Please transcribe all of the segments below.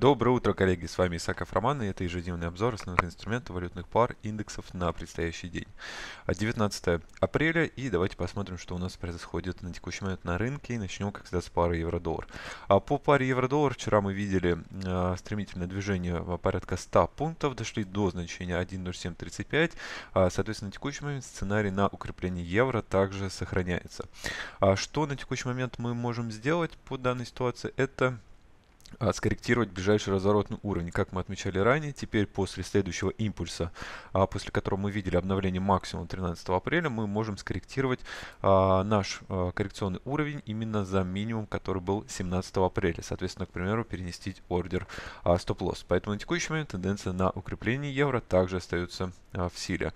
Доброе утро, коллеги! С вами Исаков Роман, и это ежедневный обзор основных инструментов валютных пар индексов на предстоящий день. 19 а апреля, и давайте посмотрим, что у нас происходит на текущий момент на рынке, и начнем, как всегда, с пары евро-доллар. А по паре евро-доллар вчера мы видели а, стремительное движение а, порядка 100 пунктов, дошли до значения 1.0735, а, соответственно, на текущий момент сценарий на укрепление евро также сохраняется. А, что на текущий момент мы можем сделать по данной ситуации, это а, скорректировать ближайший разворотный уровень. Как мы отмечали ранее, теперь после следующего импульса, а, после которого мы видели обновление максимума 13 апреля, мы можем скорректировать а, наш коррекционный уровень именно за минимум, который был 17 апреля. Соответственно, к примеру, перенести ордер стоп-лосс. Поэтому на текущий момент тенденция на укрепление евро также остается в силе.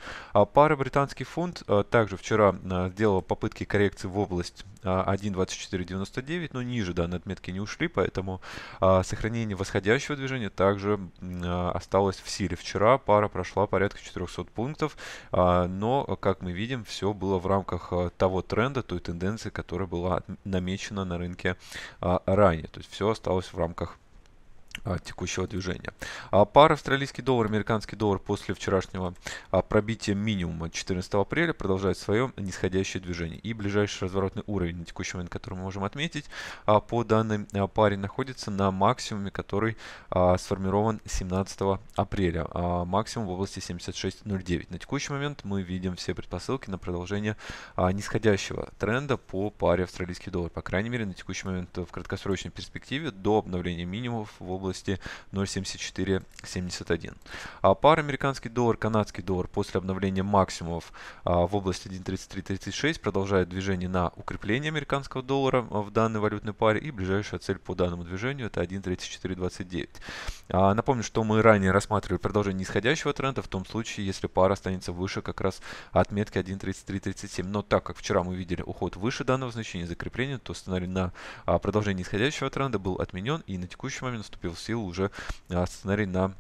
Пара британский фунт также вчера делала попытки коррекции в область 1.24.99, а, но ниже данной отметки не ушли, поэтому а, сохранение восходящего движения также а, осталось в силе. Вчера пара прошла порядка 400 пунктов, но, как мы видим, все было в рамках того тренда, той тенденции, которая была намечена на рынке ранее. То есть все осталось в рамках а, текущего движения. А Пара австралийский доллар, американский доллар после вчерашнего а, пробития минимума 14 апреля продолжает свое нисходящее движение. И ближайший разворотный уровень на текущий момент, который мы можем отметить, а, по данной паре находится на максимуме, который сформирован 17 апреля. Максимум в области 76.09. На текущий момент мы видим все предпосылки на продолжение нисходящего тренда по паре австралийский доллар. По крайней мере, на текущий момент в краткосрочной перспективе до обновления минимумов в области области 0.7471. А пар американский доллар, канадский доллар после обновления максимумов а, в области 1.3336 продолжает движение на укрепление американского доллара а, в данной валютной паре и ближайшая цель по данному движению это 1.3429. А, напомню, что мы ранее рассматривали продолжение нисходящего тренда в том случае, если пара останется выше как раз отметки 1.3337. Но так как вчера мы видели уход выше данного значения закрепления, то сценарий на а, продолжение нисходящего тренда был отменен и на текущий момент наступил сил уже а, сценарий на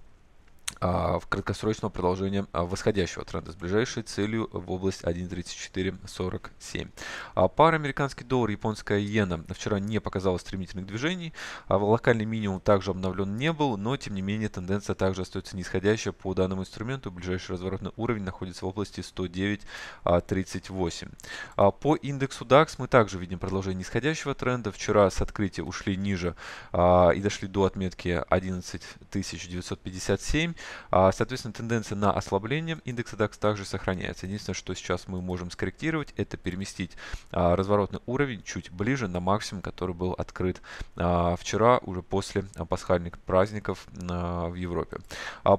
а, в краткосрочного продолжения а, восходящего тренда с ближайшей целью в область 1.3447. А, пара американский доллар, японская иена вчера не показала стремительных движений. Локальный минимум также обновлен не был, но тем не менее тенденция также остается нисходящая по данному инструменту. Ближайший разворотный уровень находится в области 109.38. По индексу DAX мы также видим продолжение нисходящего тренда. Вчера с открытия ушли ниже и дошли до отметки 11957. А, соответственно, тенденция на ослабление индекса DAX также сохраняется. Единственное, что сейчас мы можем скорректировать, это переместить а, разворотный уровень чуть ближе на максимум, который был открыт а, вчера, уже после пасхальных праздников в Европе.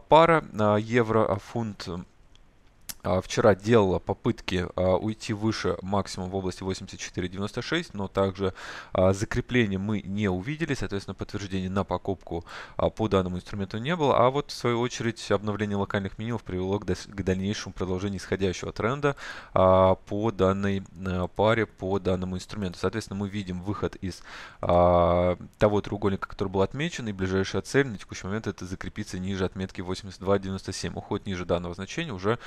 Пара евро-фунт а, вчера делала попытки а, уйти выше максимума в области 84.96, но также а, закрепления мы не увидели, соответственно, подтверждения на покупку по данному инструменту не было, а вот в свою очередь обновление локальных минимумов привело к дальнейшему продолжению исходящего тренда по данной паре, по данному инструменту. Соответственно, мы видим выход из того треугольника, который был отмечен, и ближайшая цель на текущий момент это закрепиться ниже отметки 82.97. Уход ниже данного значения уже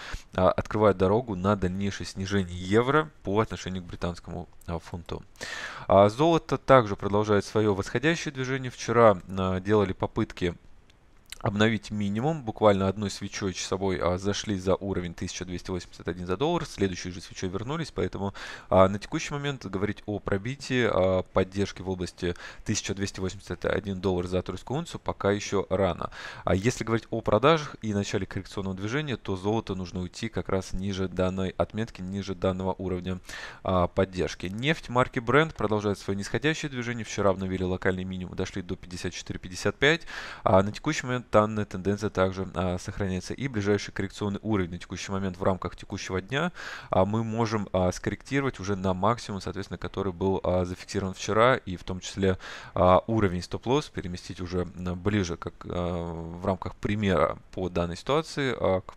а, открывает дорогу на дальнейшее снижение евро по отношению к британскому а, фунту. А, золото также продолжает свое восходящее движение. Вчера делали попытки обновить минимум, буквально одной свечой часовой а, зашли за уровень 1281 за доллар, следующей же свечой вернулись, поэтому а, на текущий момент говорить о пробитии а, поддержки в области 1281 доллар за тройскую унцию пока еще рано. А если говорить о продажах и начале коррекционного движения, то золото нужно уйти как раз ниже данной отметки, ниже данного уровня а, поддержки. Нефть марки Brent продолжает свое нисходящее движение, вчера обновили локальный минимум, дошли до 54.55, а на текущий момент данная тенденция также а, сохраняется. И ближайший коррекционный уровень на текущий момент в рамках текущего дня а, мы можем а, скорректировать уже на максимум, соответственно, который был а, зафиксирован вчера, и в том числе а, уровень стоп-лосс переместить уже а, ближе, как а, в рамках примера по данной ситуации, а, к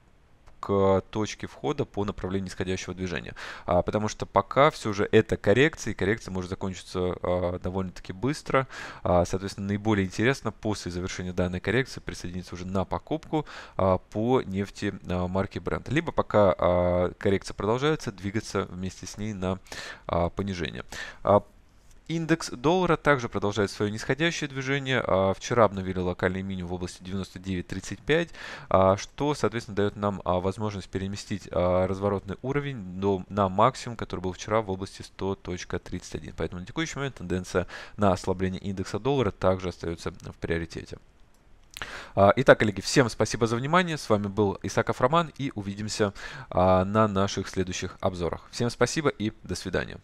к э, точке входа по направлению нисходящего движения. А, потому что пока все же это коррекция, и коррекция может закончиться а, довольно-таки быстро. А, соответственно, наиболее интересно после завершения данной коррекции присоединиться уже на покупку а, по нефти а, марки Brent. Либо пока а, коррекция продолжается, двигаться вместе с ней на а, понижение. А, Индекс доллара также продолжает свое нисходящее движение. А, вчера обновили локальный минимум в области 99.35, а, что, соответственно, дает нам а, возможность переместить разворотный уровень на максимум, который был вчера в области 100.31. Поэтому на текущий момент тенденция на ослабление индекса доллара также остается в приоритете. Итак, коллеги, всем спасибо за внимание. С вами был Исаков Роман и увидимся на наших следующих обзорах. Всем спасибо и до свидания.